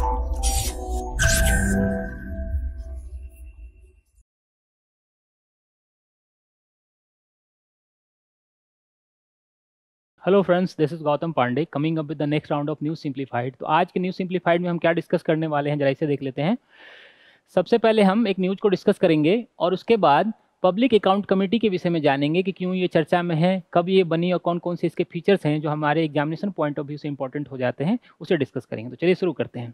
hello friends this is Gautam Pandey coming up with the next round of news simplified तो आज के news simplified में हम क्या डिस्कस करने वाले हैं जरा इसे देख लेते हैं सबसे पहले हम एक न्यूज़ को डिस्कस करेंगे और उसके बाद पब्लिक अकाउंट कमेटी के विषय में जानेंगे कि क्यों ये चर्चा में है कब ये बनी और कौन कौन से इसके फीचर्स हैं जो हमारे एग्जामिनेशन पॉइंट ऑफ व्यू से इंपॉर्टेंट हो जाते हैं उसे डिस्कस करेंगे तो चलिए शुरू करते हैं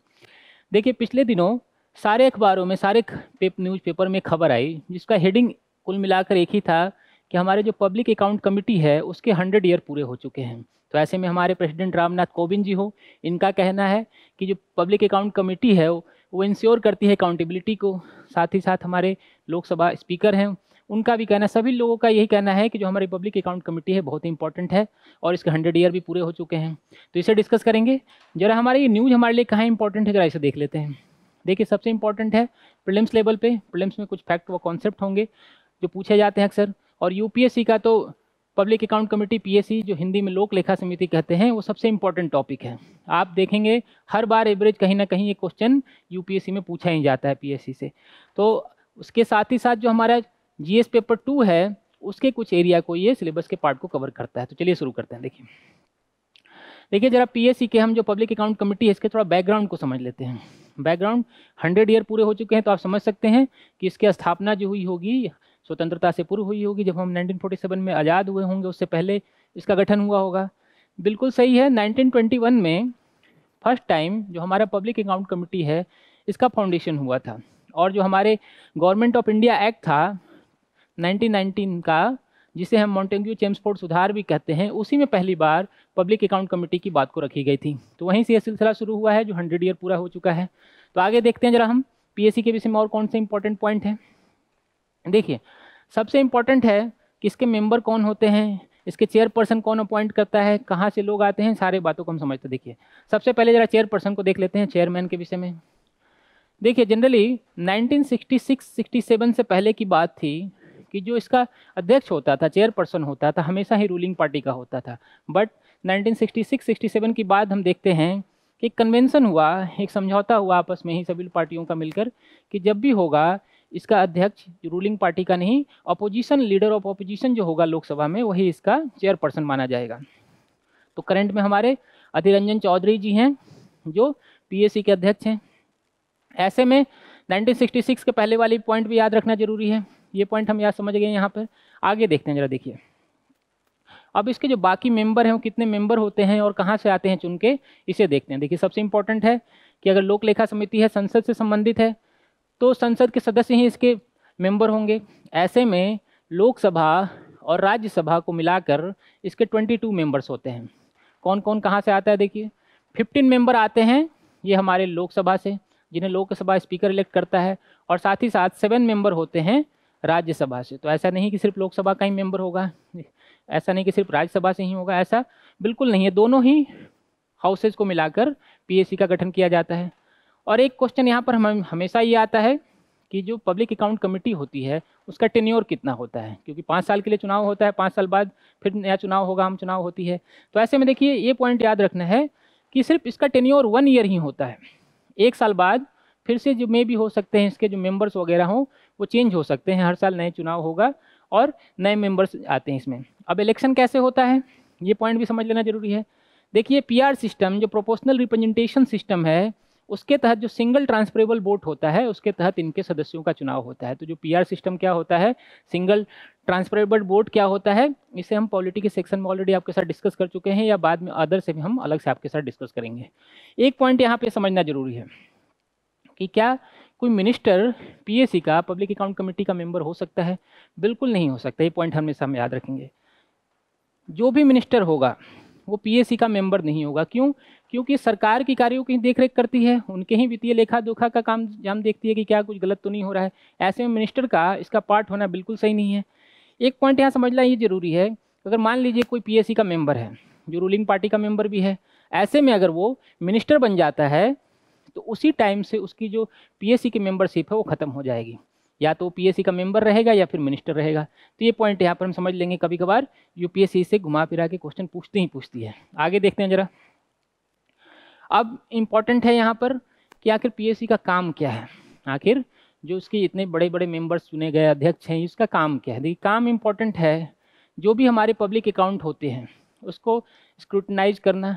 देखिए पिछले दिनों सारे अखबारों में सारे पेप न्यूज़ पेपर में खबर आई जिसका हेडिंग कुल मिलाकर एक ही था कि हमारे जो पब्लिक अकाउंट कमेटी है उसके हंड्रेड ईयर पूरे हो चुके हैं तो ऐसे में हमारे प्रेसिडेंट रामनाथ कोविंद जी हो इनका कहना है कि जो पब्लिक अकाउंट कमेटी है वो इंश्योर करती है अकाउंटेबिलिटी को साथ ही साथ हमारे लोकसभा स्पीकर हैं उनका भी कहना सभी लोगों का यही कहना है कि जो हमारी पब्लिक अकाउंट कमेटी है बहुत ही इंपॉर्टेंट है और इसके हंड्रेड ईयर भी पूरे हो चुके हैं तो इसे डिस्कस करेंगे जरा हमारी ये न्यूज़ हमारे लिए कहाँ इंपॉर्टेंट है जरा इसे देख लेते हैं देखिए सबसे इंपॉर्टेंट है प्रिलिम्स लेवल पे प्रिलिम्स में कुछ फैक्ट व कॉन्सेप्ट होंगे जो पूछे जाते हैं अक्सर और यू का तो पब्लिक अकाउंट कमेटी पीएससी जो हिंदी में लोक लेखा समिति कहते हैं वो सबसे इंपॉर्टेंट टॉपिक है आप देखेंगे हर बार एवरेज कहीं ना कहीं ये क्वेश्चन यूपीएससी में पूछा ही जाता है पीएससी से तो उसके साथ ही साथ जो हमारा जीएस पेपर टू है उसके कुछ एरिया को ये सिलेबस के पार्ट को कवर करता है तो चलिए शुरू करते हैं देखिए देखिए जरा पीएससी के हम जो पब्लिक अकाउंट कमेटी है इसके थोड़ा बैकग्राउंड को समझ लेते हैं बैकग्राउंड हंड्रेड ईयर पूरे हो चुके हैं तो आप समझ सकते हैं कि इसकी स्थापना जो हुई होगी स्वतंत्रता से पूर्व हुई होगी जब हम नाइनटीन में आज़ाद हुए होंगे उससे पहले इसका गठन हुआ होगा बिल्कुल सही है नाइनटीन में फर्स्ट टाइम जो हमारा पब्लिक अकाउंट कमेटी है इसका फाउंडेशन हुआ था और जो हमारे गवर्नमेंट ऑफ इंडिया एक्ट था 1919 का जिसे हम मॉन्टेग्यू चेम्सफोर्ड सुधार भी कहते हैं उसी में पहली बार पब्लिक अकाउंट कमेटी की बात को रखी गई थी तो वहीं से यह सिलसिला शुरू हुआ है जो हंड्रेड ईयर पूरा हो चुका है तो आगे देखते हैं जरा हम पीएससी के विषय में और कौन से इंपॉर्टेंट पॉइंट हैं देखिए सबसे इम्पॉर्टेंट है कि इसके मेम्बर कौन होते हैं इसके चेयरपर्सन कौन अपॉइंट करता है कहाँ से लोग आते हैं सारे बातों को हम समझते देखिए सबसे पहले जरा चेयरपर्सन को देख लेते हैं चेयरमैन के विषय में देखिए जनरली 1966-67 से पहले की बात थी कि जो इसका अध्यक्ष होता था चेयरपर्सन होता था हमेशा ही रूलिंग पार्टी का होता था बट 1966-67 की बाद हम देखते हैं कि कन्वेंसन हुआ एक समझौता हुआ आपस में ही सभी पार्टियों का मिलकर कि जब भी होगा इसका अध्यक्ष रूलिंग पार्टी का नहीं अपोजिशन लीडर ऑफ अपोजिशन जो होगा लोकसभा में वही इसका चेयरपर्सन माना जाएगा तो करंट में हमारे अधीर रंजन चौधरी जी हैं जो पीएसी के अध्यक्ष हैं ऐसे में 1966 के पहले वाली पॉइंट भी याद रखना जरूरी है ये पॉइंट हम यहाँ समझ गए यहाँ पर आगे देखते हैं ज़रा देखिए अब इसके जो बाकी मेंबर हैं वो कितने मेंबर होते हैं और कहाँ से आते हैं चुन के इसे देखते हैं देखिए सबसे इंपॉर्टेंट है कि अगर लोक लेखा समिति है संसद से संबंधित है तो संसद के सदस्य ही इसके मेंबर होंगे ऐसे में लोकसभा और राज्यसभा को मिलाकर इसके 22 मेंबर्स होते हैं कौन कौन कहाँ से आता है देखिए फिफ्टीन मेंबर आते हैं ये हमारे लोकसभा से जिन्हें लोकसभा स्पीकर इलेक्ट करता है और साथ ही साथ सेवन मेंबर होते हैं राज्यसभा से तो ऐसा नहीं कि सिर्फ लोकसभा का ही मेंबर होगा ऐसा नहीं कि सिर्फ राज्यसभा से ही होगा ऐसा बिल्कुल नहीं है दोनों ही हाउसेज को मिलाकर पी का गठन किया जाता है और एक क्वेश्चन यहाँ पर हम हमेशा ये आता है कि जो पब्लिक अकाउंट कमेटी होती है उसका टेन्योर कितना होता है क्योंकि पाँच साल के लिए चुनाव होता है पाँच साल बाद फिर नया चुनाव होगा हम चुनाव होती है तो ऐसे में देखिए ये पॉइंट याद रखना है कि सिर्फ इसका टेन्योर वन ईयर ही होता है एक साल बाद फिर से जो मे भी हो सकते हैं इसके जो मेंबर्स वगैरह हों वो चेंज हो सकते हैं हर साल नए चुनाव होगा और नए मेंबर्स आते हैं इसमें अब इलेक्शन कैसे होता है ये पॉइंट भी समझ लेना ज़रूरी है देखिए पीआर सिस्टम जो प्रोपोर्शनल रिप्रेजेंटेशन सिस्टम है उसके तहत जो सिंगल ट्रांसफरेबल वोट होता है उसके तहत इनके सदस्यों का चुनाव होता है तो जो पीआर सिस्टम क्या होता है सिंगल ट्रांसफरेबल वोट क्या होता है इसे हम पॉलिटी के सेक्शन में ऑलरेडी आपके साथ डिस्कस कर चुके हैं या बाद में अदर से भी हम अलग से आपके साथ डिस्कस करेंगे एक पॉइंट यहाँ पे समझना जरूरी है कि क्या कोई मिनिस्टर पीएसी का पब्लिक अकाउंट कमेटी का मेंबर हो सकता है बिल्कुल नहीं हो सकता ये पॉइंट हमेशा हम याद रखेंगे जो भी मिनिस्टर होगा वो पीएसी का मेंबर नहीं होगा क्यों क्योंकि सरकार की कार्यों की रेख करती है उनके ही वित्तीय लेखा दोखा का काम जाम देखती है कि क्या कुछ गलत तो नहीं हो रहा है ऐसे में मिनिस्टर का इसका पार्ट होना बिल्कुल सही नहीं है एक पॉइंट यहाँ समझना ये जरूरी है अगर मान लीजिए कोई पी का मेंबर है जो रूलिंग पार्टी का मेंबर भी है ऐसे में अगर वो मिनिस्टर बन जाता है तो उसी टाइम से उसकी जो पीएससी की मेंबरशिप है वो ख़त्म हो जाएगी या तो पीएससी का मेंबर रहेगा या फिर मिनिस्टर रहेगा तो ये पॉइंट यहाँ पर हम समझ लेंगे कभी कभार यूपीएससी से घुमा फिरा के क्वेश्चन पूछती ही पूछती है आगे देखते हैं ज़रा अब इम्पॉर्टेंट है यहाँ पर कि आखिर पीएससी का काम क्या है आखिर जो उसके इतने बड़े बड़े मेंबर्स चुने गए अध्यक्ष हैं इसका काम क्या है देखिए काम इम्पॉर्टेंट है जो भी हमारे पब्लिक अकाउंट होते हैं उसको स्क्रूटनाइज करना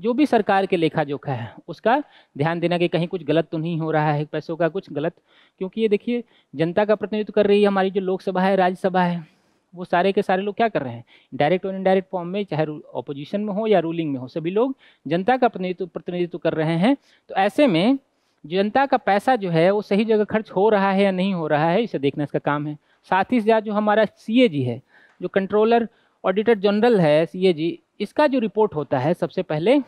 जो भी सरकार के लेखा जोखा है उसका ध्यान देना कि कहीं कुछ गलत तो नहीं हो रहा है पैसों का कुछ गलत क्योंकि ये देखिए जनता का प्रतिनिधित्व कर रही है हमारी जो लोकसभा है राज्यसभा है वो सारे के सारे लोग क्या कर रहे हैं डायरेक्ट और इनडायरेक्ट फॉर्म में चाहे ऑपोजिशन में हो या रूलिंग में हो सभी लोग जनता का प्रतिनिधित्व प्रतिनिधित्व कर रहे हैं तो ऐसे में जनता का पैसा जो है वो सही जगह खर्च हो रहा है या नहीं हो रहा है इसे देखना इसका काम है साथ ही साथ जो हमारा सी है जो कंट्रोलर ऑडिटर जनरल है सी जी इसका जो रिपोर्ट होता है सबसे पहले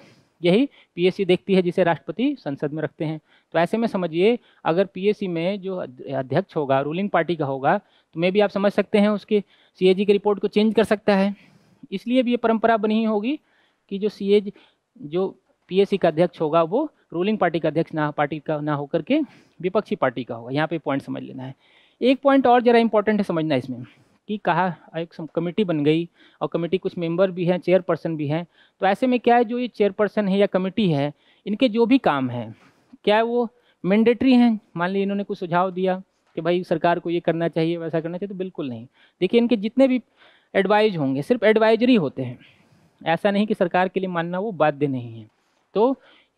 यही पीएससी देखती है जिसे राष्ट्रपति संसद में रखते हैं तो ऐसे में समझिए अगर पीएससी में जो अध्यक्ष होगा रूलिंग पार्टी का होगा तो मे भी आप समझ सकते हैं उसके सीएजी की रिपोर्ट को चेंज कर सकता है इसलिए भी ये परंपरा बनी होगी कि जो सी जो पीएससी का अध्यक्ष होगा वो रूलिंग पार्टी का अध्यक्ष ना पार्टी का ना होकर के विपक्षी पार्टी का होगा यहाँ पर पॉइंट समझ लेना है एक पॉइंट और ज़रा इंपॉर्टेंट है समझना इसमें कि कहा एक कमेटी बन गई और कमेटी कुछ मेंबर भी हैं चेयरपर्सन भी हैं तो ऐसे में क्या है जो ये चेयरपर्सन है या कमेटी है इनके जो भी काम हैं क्या वो मैंडेटरी हैं मान लीजिए इन्होंने कुछ सुझाव दिया कि भाई सरकार को ये करना चाहिए वैसा करना चाहिए तो बिल्कुल नहीं देखिए इनके जितने भी एडवाइज होंगे सिर्फ एडवाइजरी होते हैं ऐसा नहीं कि सरकार के लिए मानना वो बाध्य नहीं है तो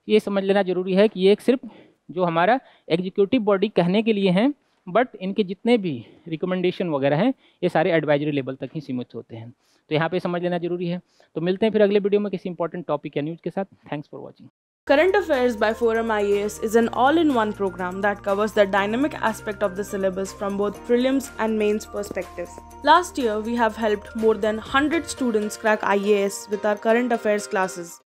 ये समझ लेना ज़रूरी है कि ये एक सिर्फ जो हमारा एग्जीक्यूटिव बॉडी कहने के लिए हैं बट इनके जितने भी रिकमेंडेशन वगैरह हैं ये सारे एडवाइजरी लेवल तक ही सीमित होते हैं तो यहाँ पे समझ लेना जरूरी है तो मिलते हैं फिर अगले वीडियो में किसी इंपॉर्टेंट टॉपिक या न्यूज के साथ thanks for watching current affairs by forum IAS is an all in one program that covers the dynamic aspect of the syllabus from both prelims and mains perspective last year we have helped more than hundred students crack IAS with our current affairs classes